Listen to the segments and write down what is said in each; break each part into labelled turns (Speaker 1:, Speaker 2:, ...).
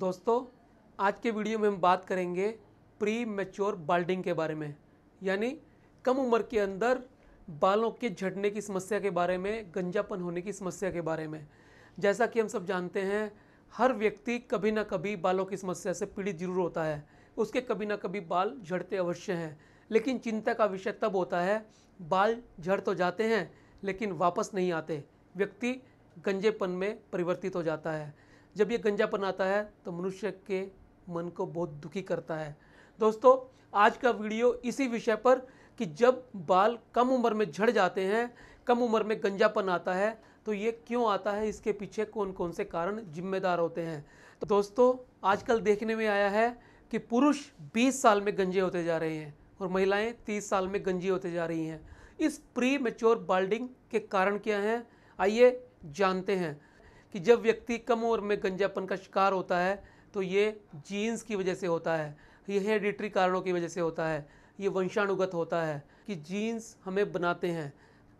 Speaker 1: दोस्तों आज के वीडियो में हम बात करेंगे प्री मेच्योर बाल्डिंग के बारे में यानी कम उम्र के अंदर बालों के झड़ने की समस्या के बारे में गंजापन होने की समस्या के बारे में जैसा कि हम सब जानते हैं हर व्यक्ति कभी ना कभी बालों की समस्या से पीड़ित जरूर होता है उसके कभी ना कभी बाल झड़ते अवश्य हैं लेकिन चिंता का विषय तब होता है बाल झड़ तो जाते हैं लेकिन वापस नहीं आते व्यक्ति गंजेपन में परिवर्तित हो जाता है जब ये गंजापन आता है तो मनुष्य के मन को बहुत दुखी करता है दोस्तों आज का वीडियो इसी विषय पर कि जब बाल कम उम्र में झड़ जाते हैं कम उम्र में गंजापन आता है तो ये क्यों आता है इसके पीछे कौन कौन से कारण जिम्मेदार होते हैं तो दोस्तों आजकल देखने में आया है कि पुरुष 20 साल में गंजे होते जा रहे हैं और महिलाएं 30 साल में गंजी होते जा रही हैं इस प्री मेच्योर बाल्डिंग के कारण क्या हैं आइए जानते हैं कि जब व्यक्ति कम उम्र में गंजापन का शिकार होता है तो ये जीन्स की वजह से होता है ये हेरिडिटरी कारणों की वजह से होता है ये वंशानुगत होता है कि जीन्स हमें बनाते हैं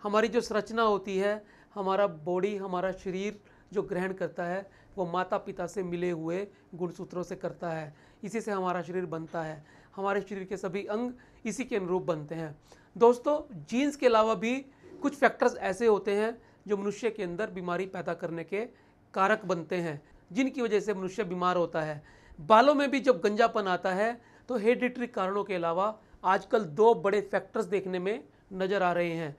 Speaker 1: हमारी जो संरचना होती है हमारा बॉडी हमारा शरीर जो ग्रहण करता है वो माता पिता से मिले हुए गुणसूत्रों से करता है इसी से हमारा शरीर बनता है हमारे शरीर के सभी अंग इसी के अनुरूप बनते हैं दोस्तों जीन्स के अलावा भी कुछ फैक्टर्स ऐसे होते हैं जो मनुष्य के अंदर बीमारी पैदा करने के कारक बनते हैं जिनकी वजह से मनुष्य बीमार होता है बालों में भी जब गंजापन आता है तो हेडिट्री कारणों के अलावा आजकल दो बड़े फैक्टर्स देखने में नज़र आ रहे हैं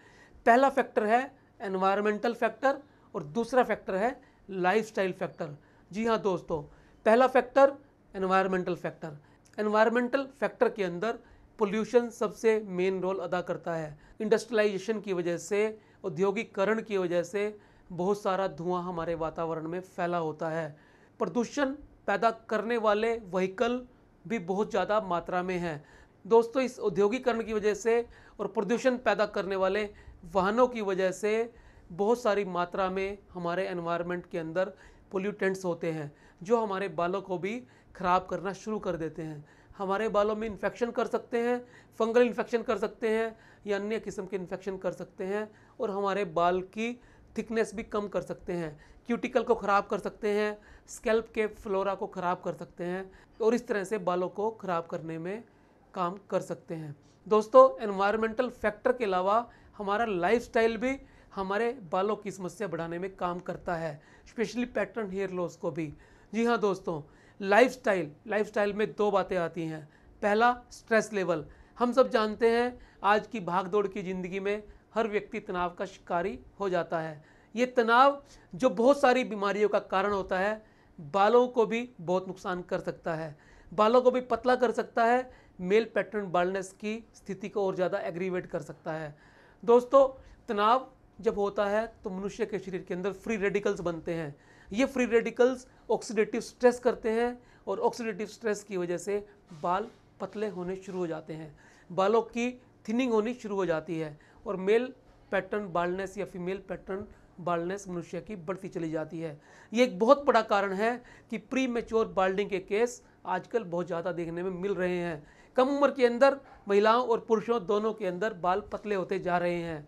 Speaker 1: पहला फैक्टर है एनवायरमेंटल फैक्टर और दूसरा फैक्टर है लाइफस्टाइल फैक्टर जी हाँ दोस्तों पहला factor environmental factor environmental factor के अंदर पोल्यूशन सबसे मेन रोल अदा करता है इंडस्ट्रियलाइजेशन की वजह से औद्योगिकरण की वजह से बहुत सारा धुआं हमारे वातावरण में फैला होता है प्रदूषण पैदा करने वाले वहीकल भी बहुत ज़्यादा मात्रा में हैं दोस्तों इस औद्योगिकरण की वजह से और प्रदूषण पैदा करने वाले वाहनों की वजह से बहुत सारी मात्रा में हमारे एनवायरनमेंट के अंदर पोल्यूटेंट्स होते हैं जो हमारे बालों को भी ख़राब करना शुरू कर देते हैं हमारे बालों में इन्फेक्शन कर सकते हैं फंगल इन्फेक्शन कर सकते हैं या अन्य किस्म के इन्फेक्शन कर सकते हैं और हमारे बाल की थिकनेस भी कम कर सकते हैं क्यूटिकल को ख़राब कर सकते हैं स्कैल्प के फ्लोरा को ख़राब कर सकते हैं और इस तरह से बालों को ख़राब करने में काम कर सकते हैं दोस्तों एनवायरमेंटल फैक्टर के अलावा हमारा लाइफस्टाइल भी हमारे बालों की समस्या बढ़ाने में काम करता है स्पेशली पैटर्न हेयर लॉस को भी जी हाँ दोस्तों लाइफस्टाइल लाइफस्टाइल में दो बातें आती हैं पहला स्ट्रेस लेवल हम सब जानते हैं आज की भागदौड़ की ज़िंदगी में हर व्यक्ति तनाव का शिकारी हो जाता है ये तनाव जो बहुत सारी बीमारियों का कारण होता है बालों को भी बहुत नुकसान कर सकता है बालों को भी पतला कर सकता है मेल पैटर्न बालनेस की स्थिति को और ज़्यादा एग्रीवेट कर सकता है दोस्तों तनाव जब होता है तो मनुष्य के शरीर के अंदर फ्री रेडिकल्स बनते हैं ये फ्री रेडिकल्स ऑक्सीडेटिव स्ट्रेस करते हैं और ऑक्सीडेटिव स्ट्रेस की वजह से बाल पतले होने शुरू हो जाते हैं बालों की थिनिंग होनी शुरू हो जाती है और मेल पैटर्न बालनेस या फीमेल पैटर्न बालनेस मनुष्य की बढ़ती चली जाती है ये एक बहुत बड़ा कारण है कि प्री मेच्योर बाल्डिंग के केस आजकल बहुत ज़्यादा देखने में मिल रहे हैं कम उम्र के अंदर महिलाओं और पुरुषों दोनों के अंदर बाल पतले होते जा रहे हैं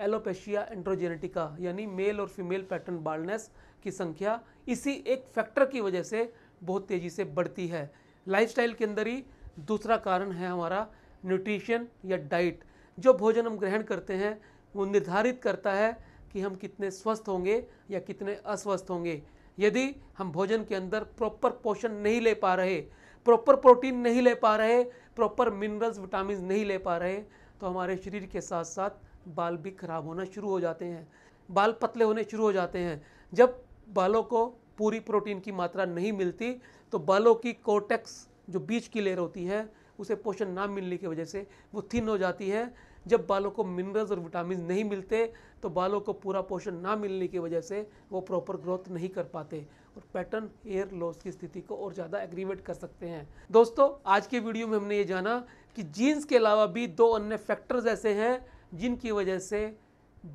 Speaker 1: एलोपेशिया एंड्रोजेनेटिका यानी मेल और फीमेल पैटर्न बाल्डनेस की संख्या इसी एक फैक्टर की वजह से बहुत तेज़ी से बढ़ती है लाइफस्टाइल के अंदर ही दूसरा कारण है हमारा न्यूट्रिशन या डाइट जो भोजन हम ग्रहण करते हैं वो निर्धारित करता है कि हम कितने स्वस्थ होंगे या कितने अस्वस्थ होंगे यदि हम भोजन के अंदर प्रॉपर पोषण नहीं ले पा रहे प्रॉपर प्रोटीन नहीं ले पा रहे प्रॉपर मिनरल्स विटामिन नहीं ले पा रहे तो हमारे शरीर के साथ साथ बाल भी खराब होना शुरू हो जाते हैं बाल पतले होने शुरू हो जाते हैं जब बालों को पूरी प्रोटीन की मात्रा नहीं मिलती तो बालों की कोटेक्स जो बीच की लेयर होती है उसे पोषण ना मिलने की वजह से वो थिन हो जाती है जब बालों को मिनरल्स और विटामिन नहीं मिलते तो बालों को पूरा पोषण ना मिलने की वजह से वो प्रॉपर ग्रोथ नहीं कर पाते और पैटर्न हेयर लॉस की स्थिति को और ज़्यादा एग्रीवेट कर सकते हैं दोस्तों आज के वीडियो में हमने ये जाना कि जीन्स के अलावा भी दो अन्य फैक्टर्स ऐसे हैं जिनकी वजह से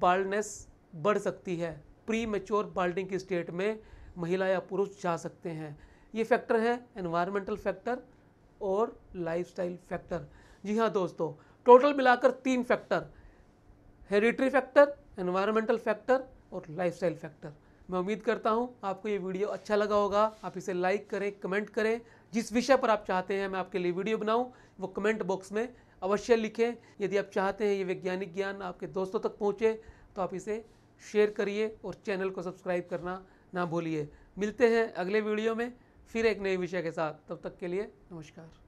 Speaker 1: बाल्डनेस बढ़ सकती है प्री मेच्योर बाल्डिंग की स्टेट में महिला या पुरुष जा सकते हैं ये फैक्टर हैं एनवायरमेंटल फैक्टर और लाइफस्टाइल फैक्टर जी हाँ दोस्तों टोटल मिलाकर तीन factor hereditary factor environmental factor और लाइफस्टाइल फैक्टर मैं उम्मीद करता हूँ आपको ये वीडियो अच्छा लगा होगा आप इसे लाइक करें कमेंट करें जिस विषय पर आप चाहते हैं मैं आपके लिए वीडियो बनाऊँ वो कमेंट बॉक्स में अवश्य लिखें यदि आप चाहते हैं ये वैज्ञानिक ज्ञान आपके दोस्तों तक पहुँचे तो आप इसे शेयर करिए और चैनल को सब्सक्राइब करना ना भूलिए मिलते हैं अगले वीडियो में फिर एक नए विषय के साथ तब तक के लिए नमस्कार